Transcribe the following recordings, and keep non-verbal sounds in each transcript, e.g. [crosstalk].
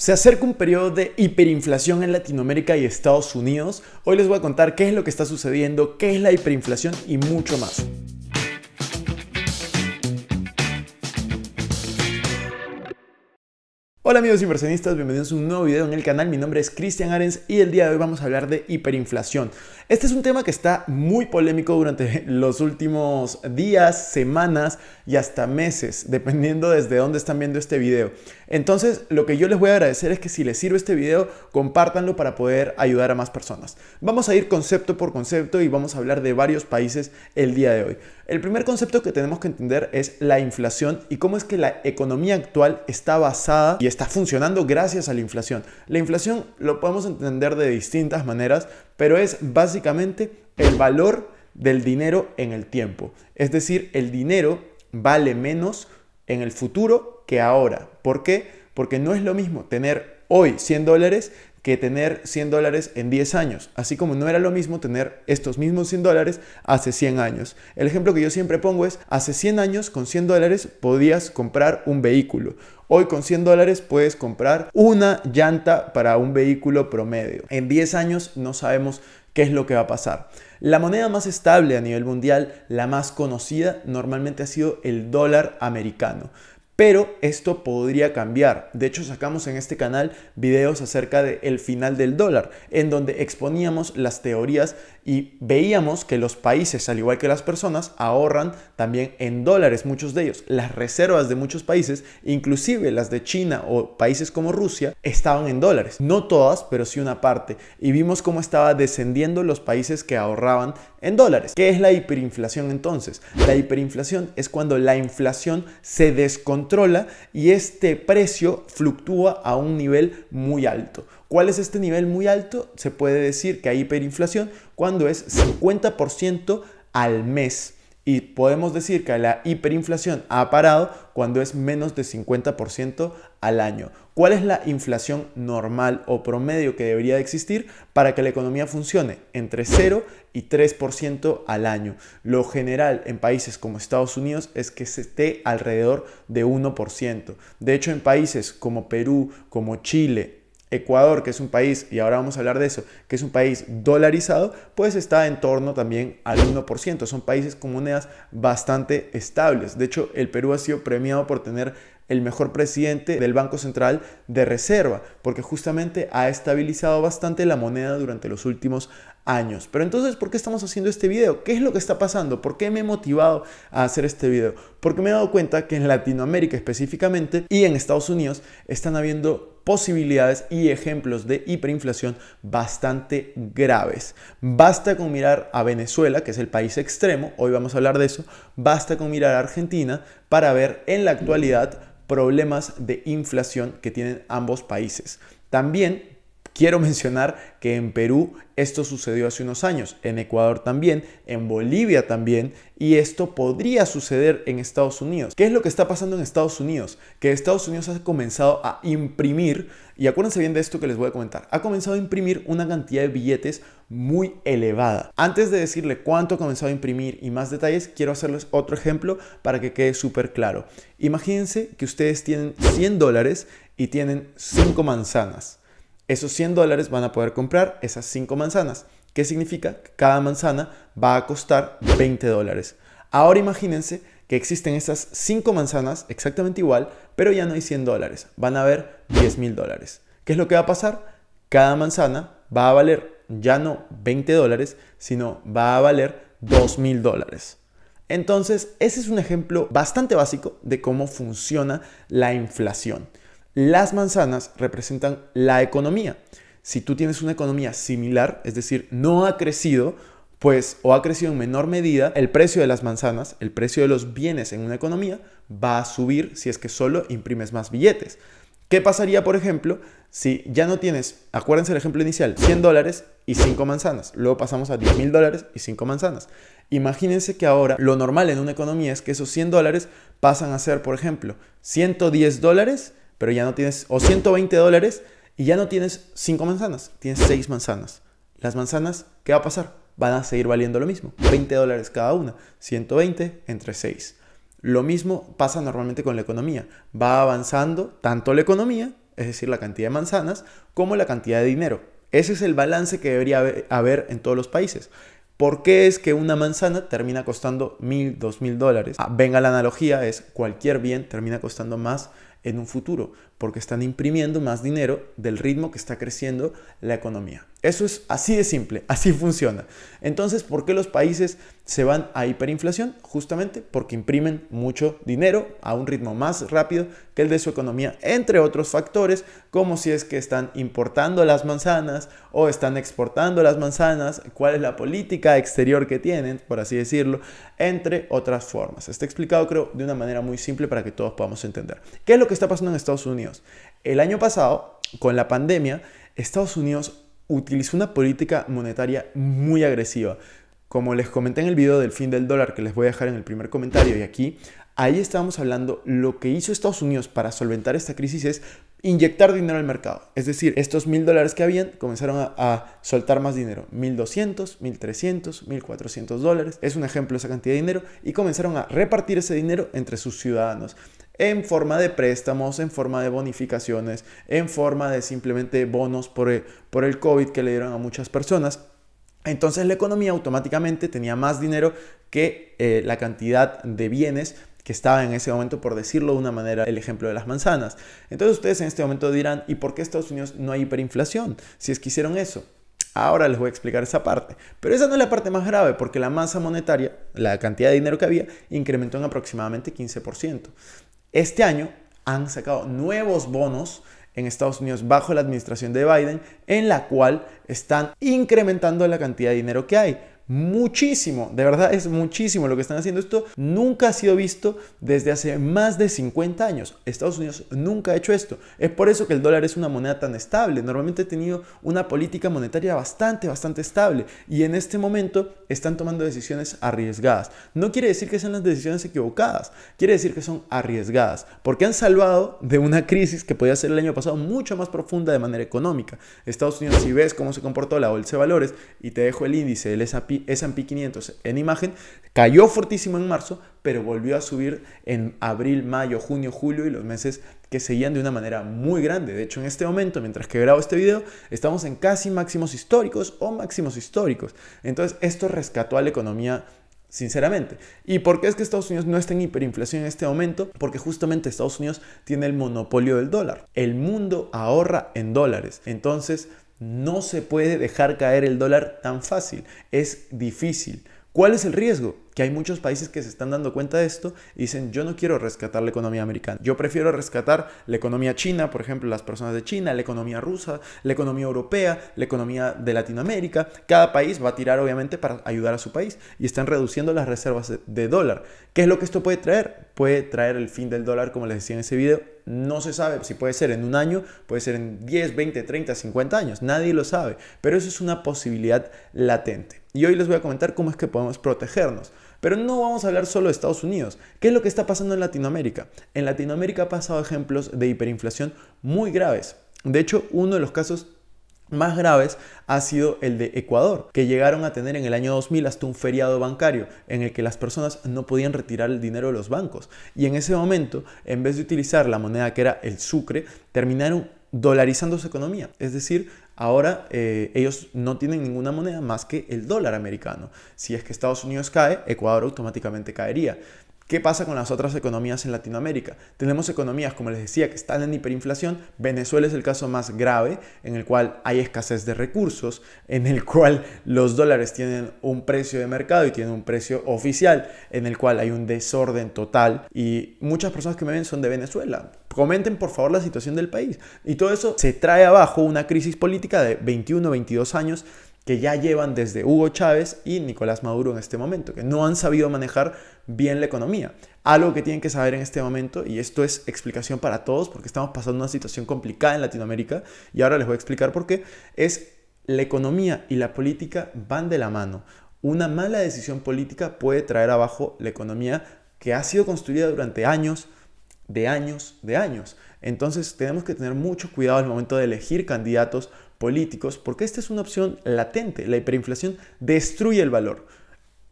Se acerca un periodo de hiperinflación en Latinoamérica y Estados Unidos. Hoy les voy a contar qué es lo que está sucediendo, qué es la hiperinflación y mucho más. Hola amigos inversionistas, bienvenidos a un nuevo video en el canal. Mi nombre es Cristian Arens y el día de hoy vamos a hablar de hiperinflación. Este es un tema que está muy polémico durante [laughs] los últimos días, semanas y hasta meses, [laughs] dependiendo desde dónde están viendo este video. Entonces, lo que yo les voy a agradecer es que si les sirve este video, compártanlo para poder ayudar a más personas. Vamos a ir concepto por concepto y vamos a hablar de varios países el día de hoy. El primer concepto que tenemos que entender es la inflación y cómo es que la economía actual está basada y está está funcionando gracias a la inflación. La inflación lo podemos entender de distintas maneras, pero es básicamente el valor del dinero en el tiempo. Es decir, el dinero vale menos en el futuro que ahora. ¿Por qué? Porque no es lo mismo tener hoy 100 dólares que tener 100 dólares en 10 años, así como no era lo mismo tener estos mismos 100 dólares hace 100 años. El ejemplo que yo siempre pongo es, hace 100 años con 100 dólares podías comprar un vehículo. Hoy con 100 dólares puedes comprar una llanta para un vehículo promedio. En 10 años no sabemos qué es lo que va a pasar. La moneda más estable a nivel mundial, la más conocida, normalmente ha sido el dólar americano. Pero esto podría cambiar. De hecho, sacamos en este canal videos acerca del final del dólar, en donde exponíamos las teorías y veíamos que los países, al igual que las personas, ahorran también en dólares muchos de ellos. Las reservas de muchos países, inclusive las de China o países como Rusia, estaban en dólares. No todas, pero sí una parte. Y vimos cómo estaba descendiendo los países que ahorraban en dólares. ¿Qué es la hiperinflación entonces? La hiperinflación es cuando la inflación se descontrola y este precio fluctúa a un nivel muy alto. ¿Cuál es este nivel muy alto? Se puede decir que hay hiperinflación cuando es 50% al mes. Y podemos decir que la hiperinflación ha parado cuando es menos de 50% al año. ¿Cuál es la inflación normal o promedio que debería de existir para que la economía funcione? Entre 0 y 3% al año. Lo general en países como Estados Unidos es que se esté alrededor de 1%. De hecho, en países como Perú, como Chile, Ecuador, que es un país, y ahora vamos a hablar de eso, que es un país dolarizado, pues está en torno también al 1%. Son países con monedas bastante estables. De hecho, el Perú ha sido premiado por tener el mejor presidente del Banco Central de Reserva, porque justamente ha estabilizado bastante la moneda durante los últimos años años. Pero entonces, ¿por qué estamos haciendo este video? ¿Qué es lo que está pasando? ¿Por qué me he motivado a hacer este video? Porque me he dado cuenta que en Latinoamérica específicamente y en Estados Unidos están habiendo posibilidades y ejemplos de hiperinflación bastante graves. Basta con mirar a Venezuela, que es el país extremo, hoy vamos a hablar de eso, basta con mirar a Argentina para ver en la actualidad problemas de inflación que tienen ambos países. También Quiero mencionar que en Perú esto sucedió hace unos años, en Ecuador también, en Bolivia también, y esto podría suceder en Estados Unidos. ¿Qué es lo que está pasando en Estados Unidos? Que Estados Unidos ha comenzado a imprimir, y acuérdense bien de esto que les voy a comentar, ha comenzado a imprimir una cantidad de billetes muy elevada. Antes de decirle cuánto ha comenzado a imprimir y más detalles, quiero hacerles otro ejemplo para que quede súper claro. Imagínense que ustedes tienen 100 dólares y tienen 5 manzanas. Esos 100 dólares van a poder comprar esas 5 manzanas. ¿Qué significa? Que cada manzana va a costar 20 dólares. Ahora imagínense que existen esas 5 manzanas exactamente igual, pero ya no hay 100 dólares. Van a haber 10 mil dólares. ¿Qué es lo que va a pasar? Cada manzana va a valer ya no 20 dólares, sino va a valer 2 mil dólares. Entonces, ese es un ejemplo bastante básico de cómo funciona la inflación. Las manzanas representan la economía. Si tú tienes una economía similar, es decir, no ha crecido, pues o ha crecido en menor medida, el precio de las manzanas, el precio de los bienes en una economía va a subir si es que solo imprimes más billetes. ¿Qué pasaría, por ejemplo, si ya no tienes, acuérdense el ejemplo inicial, 100 dólares y 5 manzanas, luego pasamos a 10 mil dólares y 5 manzanas? Imagínense que ahora lo normal en una economía es que esos 100 dólares pasan a ser, por ejemplo, 110 dólares pero ya no tienes, o 120 dólares y ya no tienes 5 manzanas, tienes 6 manzanas. Las manzanas, ¿qué va a pasar? Van a seguir valiendo lo mismo, 20 dólares cada una, 120 entre 6. Lo mismo pasa normalmente con la economía, va avanzando tanto la economía, es decir, la cantidad de manzanas, como la cantidad de dinero. Ese es el balance que debería haber en todos los países. ¿Por qué es que una manzana termina costando mil, dos mil dólares? Ah, venga la analogía, es cualquier bien termina costando más en un futuro, porque están imprimiendo más dinero del ritmo que está creciendo la economía. Eso es así de simple, [laughs] así funciona. Entonces, ¿por qué los países se van a hiperinflación? Justamente porque imprimen mucho dinero a un ritmo más rápido que el de su economía, entre otros factores, como si es que están importando las manzanas o están exportando las manzanas, cuál es la política exterior que tienen, por así decirlo, entre otras formas. Está explicado, creo, de una manera muy simple para que todos podamos entender. ¿Qué es lo que está pasando en Estados Unidos. El año pasado, con la pandemia, Estados Unidos utilizó una política monetaria muy agresiva. Como les comenté en el video del fin del dólar que les voy a dejar en el primer comentario y aquí, ahí estábamos hablando lo que hizo Estados Unidos para solventar esta crisis es inyectar dinero al mercado. Es decir, estos mil dólares que habían comenzaron a, a soltar más dinero. 1200, 1300, 1400 dólares. Es un ejemplo esa cantidad de dinero. Y comenzaron a repartir ese dinero entre sus ciudadanos en forma de préstamos, en forma de bonificaciones, en forma de simplemente bonos por el, por el COVID que le dieron a muchas personas. Entonces la economía automáticamente tenía más dinero que eh, la cantidad de bienes que estaba en ese momento, por decirlo de una manera, el ejemplo de las manzanas. Entonces ustedes en este momento dirán, ¿y por qué Estados Unidos no hay hiperinflación? Si es que hicieron eso. Ahora les voy a explicar esa parte. Pero esa no es la parte más grave, porque la masa monetaria, la cantidad de dinero que había, incrementó en aproximadamente 15%. Este año han sacado nuevos bonos en Estados Unidos bajo la administración de Biden, en la cual están incrementando la cantidad de dinero que hay. Muchísimo, de verdad es muchísimo lo que están haciendo. Esto nunca ha sido visto desde hace más de 50 años. Estados Unidos nunca ha hecho esto. Es por eso que el dólar es una moneda tan estable. Normalmente ha tenido una política monetaria bastante, bastante estable. Y en este momento están tomando decisiones arriesgadas. No quiere decir que sean las decisiones equivocadas. Quiere decir que son arriesgadas. Porque han salvado de una crisis que podía ser el año pasado mucho más profunda de manera económica. Estados Unidos, si ves cómo se comportó la bolsa de valores, y te dejo el índice, del S&P S&P 500 en imagen, cayó fortísimo en marzo, pero volvió a subir en abril, mayo, junio, julio y los meses que seguían de una manera muy grande. De hecho, en este momento, mientras que grabo este video, estamos en casi máximos históricos o máximos históricos. Entonces, esto rescató a la economía sinceramente. ¿Y por qué es que Estados Unidos no está en hiperinflación en este momento? Porque justamente Estados Unidos tiene el monopolio del dólar. El mundo ahorra en dólares. Entonces, no se puede dejar caer el dólar tan fácil, es difícil. ¿Cuál es el riesgo? Que hay muchos países que se están dando cuenta de esto y dicen, yo no quiero rescatar la economía americana, yo prefiero rescatar la economía china, por ejemplo, las personas de China, la economía rusa, la economía europea, la economía de Latinoamérica. Cada país va a tirar obviamente para ayudar a su país y están reduciendo las reservas de dólar. ¿Qué es lo que esto puede traer? Puede traer el fin del dólar, como les decía en ese video. No se sabe si puede ser en un año, puede ser en 10, 20, 30, 50 años. Nadie lo sabe, pero eso es una posibilidad latente. Y hoy les voy a comentar cómo es que podemos protegernos. Pero no vamos a hablar solo de Estados Unidos. ¿Qué es lo que está pasando en Latinoamérica? En Latinoamérica ha pasado ejemplos de hiperinflación muy graves. De hecho, uno de los casos más graves ha sido el de Ecuador, que llegaron a tener en el año 2000 hasta un feriado bancario en el que las personas no podían retirar el dinero de los bancos. Y en ese momento, en vez de utilizar la moneda que era el sucre, terminaron dolarizando su economía, es decir, ahora eh, ellos no tienen ninguna moneda más que el dólar americano. Si es que Estados Unidos cae, Ecuador automáticamente caería. ¿Qué pasa con las otras economías en Latinoamérica? Tenemos economías, como les decía, que están en hiperinflación. Venezuela es el caso más grave, en el cual hay escasez de recursos, en el cual los dólares tienen un precio de mercado y tienen un precio oficial, en el cual hay un desorden total. Y muchas personas que me ven son de Venezuela. Comenten por favor la situación del país. Y todo eso se trae abajo una crisis política de 21, 22 años que ya llevan desde Hugo Chávez y Nicolás Maduro en este momento, que no han sabido manejar bien la economía. Algo que tienen que saber en este momento, y esto es explicación para todos, porque estamos pasando una situación complicada en Latinoamérica, y ahora les voy a explicar por qué, es la economía y la política van de la mano. Una mala decisión política puede traer abajo la economía que ha sido construida durante años, de años, de años. Entonces tenemos que tener mucho cuidado al momento de elegir candidatos políticos, porque esta es una opción latente. La hiperinflación destruye el valor.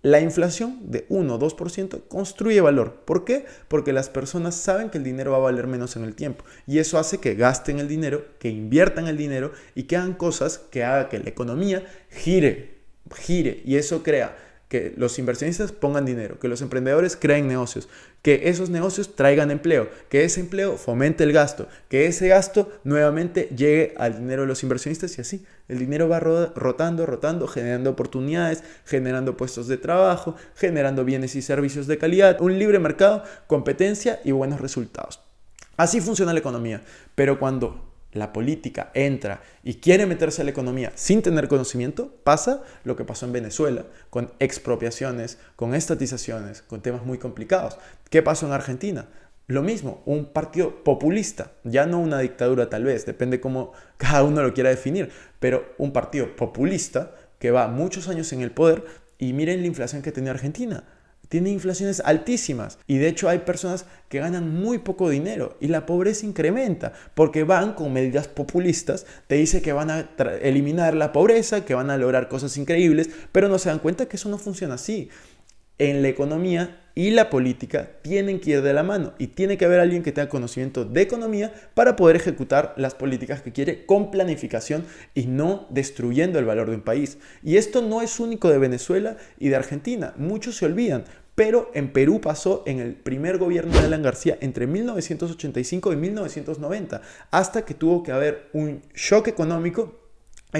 La inflación de 1 o 2% construye valor. ¿Por qué? Porque las personas saben que el dinero va a valer menos en el tiempo. Y eso hace que gasten el dinero, que inviertan el dinero y que hagan cosas que haga que la economía gire, gire. Y eso crea que los inversionistas pongan dinero, que los emprendedores creen negocios, que esos negocios traigan empleo, que ese empleo fomente el gasto, que ese gasto nuevamente llegue al dinero de los inversionistas y así el dinero va rotando, rotando, generando oportunidades, generando puestos de trabajo, generando bienes y servicios de calidad, un libre mercado, competencia y buenos resultados. Así funciona la economía, pero cuando la política entra y quiere meterse a la economía sin tener conocimiento, pasa lo que pasó en Venezuela, con expropiaciones, con estatizaciones, con temas muy complicados. ¿Qué pasó en Argentina? Lo mismo, un partido populista, ya no una dictadura tal vez, depende cómo cada uno lo quiera definir, pero un partido populista que va muchos años en el poder y miren la inflación que tenía Argentina tiene inflaciones altísimas y de hecho hay personas que ganan muy poco dinero y la pobreza incrementa porque van con medidas populistas, te dice que van a eliminar la pobreza, que van a lograr cosas increíbles, pero no se dan cuenta que eso no funciona así en la economía y la política tienen que ir de la mano y tiene que haber alguien que tenga conocimiento de economía para poder ejecutar las políticas que quiere con planificación y no destruyendo el valor de un país. Y esto no es único de Venezuela y de Argentina, muchos se olvidan. Pero en Perú pasó en el primer gobierno de Alan García entre 1985 y 1990, hasta que tuvo que haber un shock económico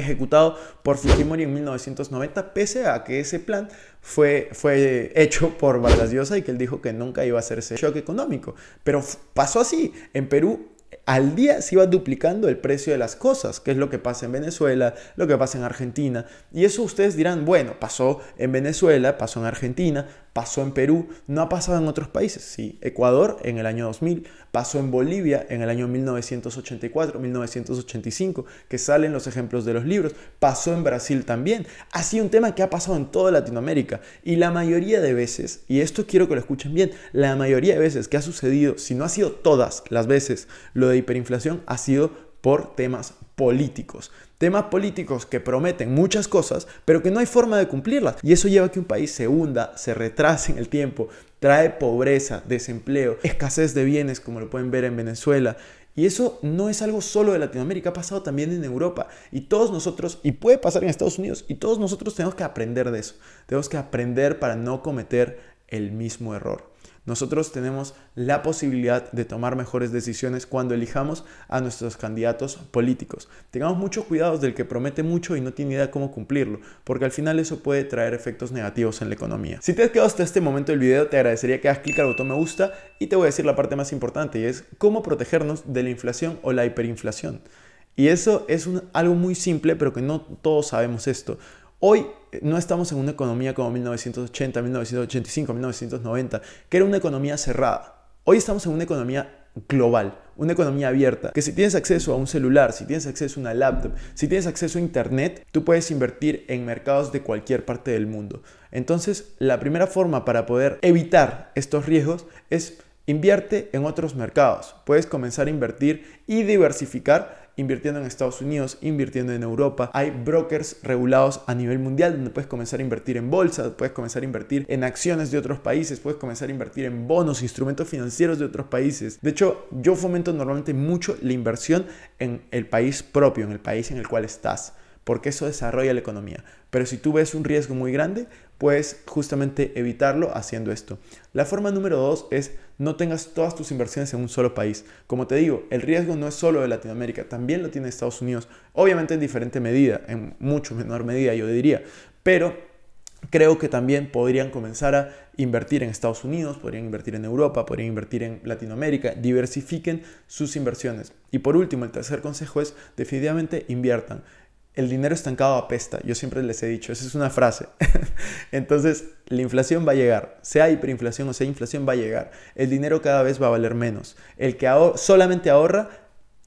ejecutado por Fujimori en 1990, pese a que ese plan fue, fue hecho por Vargas Llosa y que él dijo que nunca iba a hacerse shock económico. Pero pasó así. En Perú al día se iba duplicando el precio de las cosas, que es lo que pasa en Venezuela, lo que pasa en Argentina. Y eso ustedes dirán, bueno, pasó en Venezuela, pasó en Argentina, pasó en Perú, no ha pasado en otros países. Sí, Ecuador en el año 2000, pasó en Bolivia en el año 1984, 1985, que salen los ejemplos de los libros, pasó en Brasil también. Ha sido un tema que ha pasado en toda Latinoamérica y la mayoría de veces, y esto quiero que lo escuchen bien, la mayoría de veces que ha sucedido, si no ha sido todas las veces, lo de hiperinflación ha sido por temas políticos temas políticos que prometen muchas cosas, pero que no hay forma de cumplirlas. Y eso lleva a que un país se hunda, se retrase en el tiempo, trae pobreza, desempleo, escasez de bienes, como lo pueden ver en Venezuela. Y eso no es algo solo de Latinoamérica, ha pasado también en Europa. Y todos nosotros, y puede pasar en Estados Unidos, y todos nosotros tenemos que aprender de eso. Tenemos que aprender para no cometer el mismo error. Nosotros tenemos la posibilidad de tomar mejores decisiones cuando elijamos a nuestros candidatos políticos. Tengamos mucho cuidado del que promete mucho y no tiene idea cómo cumplirlo, porque al final eso puede traer efectos negativos en la economía. Si te has quedado hasta este momento del video, te agradecería que hagas clic al botón me gusta y te voy a decir la parte más importante y es cómo protegernos de la inflación o la hiperinflación. Y eso es algo muy simple, pero que no todos sabemos esto. Hoy eh, no estamos en una economía como 1980, 1985, 1990, que era una economía cerrada. Hoy estamos en una economía global, una economía abierta, que si tienes acceso a un celular, si tienes acceso a una laptop, si tienes acceso a internet, tú puedes invertir en mercados de cualquier parte del mundo. Entonces, la primera forma para poder evitar estos riesgos es invierte en otros mercados. Puedes comenzar a invertir y diversificar invirtiendo en Estados Unidos, invirtiendo en Europa. Hay brokers regulados a nivel mundial donde puedes comenzar a invertir en bolsa, puedes comenzar a invertir en acciones de otros países, puedes comenzar a invertir en bonos, instrumentos financieros de otros países. De hecho, yo fomento normalmente mucho la inversión en el país propio, en el país en el cual estás porque eso desarrolla la economía. Pero si tú ves un riesgo muy grande, puedes justamente evitarlo haciendo esto. La forma número dos es no tengas todas tus inversiones en un solo país. Como te digo, el riesgo no es solo de Latinoamérica, también lo tiene Estados Unidos. Obviamente en diferente medida, en mucho menor medida yo diría, pero creo que también podrían comenzar a invertir en Estados Unidos, podrían invertir en Europa, podrían invertir en Latinoamérica, diversifiquen sus inversiones. Y por último, el tercer consejo es definitivamente inviertan el dinero estancado apesta, yo siempre les he dicho, esa es una frase. [laughs] Entonces, la inflación va a llegar, sea hiperinflación o sea inflación va a llegar, el dinero cada vez va a valer menos. El que solamente ahorra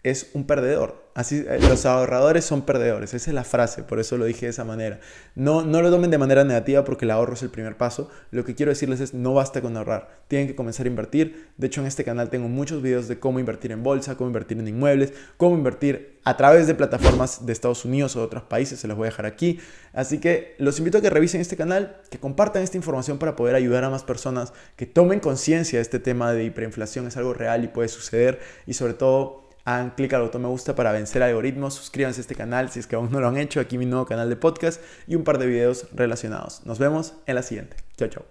es un perdedor. Así, eh, los ahorradores son perdedores. Esa es la frase, por eso lo dije de esa manera. No, no lo tomen de manera negativa porque el ahorro es el primer paso. Lo que quiero decirles es no basta con ahorrar. Tienen que comenzar a invertir. De hecho, en este canal tengo muchos videos de cómo invertir en bolsa, cómo invertir en inmuebles, cómo invertir a través de plataformas de Estados Unidos o de otros países. Se los voy a dejar aquí. Así que los invito a que revisen este canal, que compartan esta información para poder ayudar a más personas, que tomen conciencia de este tema de hiperinflación. Es algo real y puede suceder. Y sobre todo hagan clic al botón me gusta para vencer algoritmos, suscríbanse a este canal si es que aún no lo han hecho, aquí mi nuevo canal de podcast y un par de videos relacionados. Nos vemos en la siguiente. Chao, chao.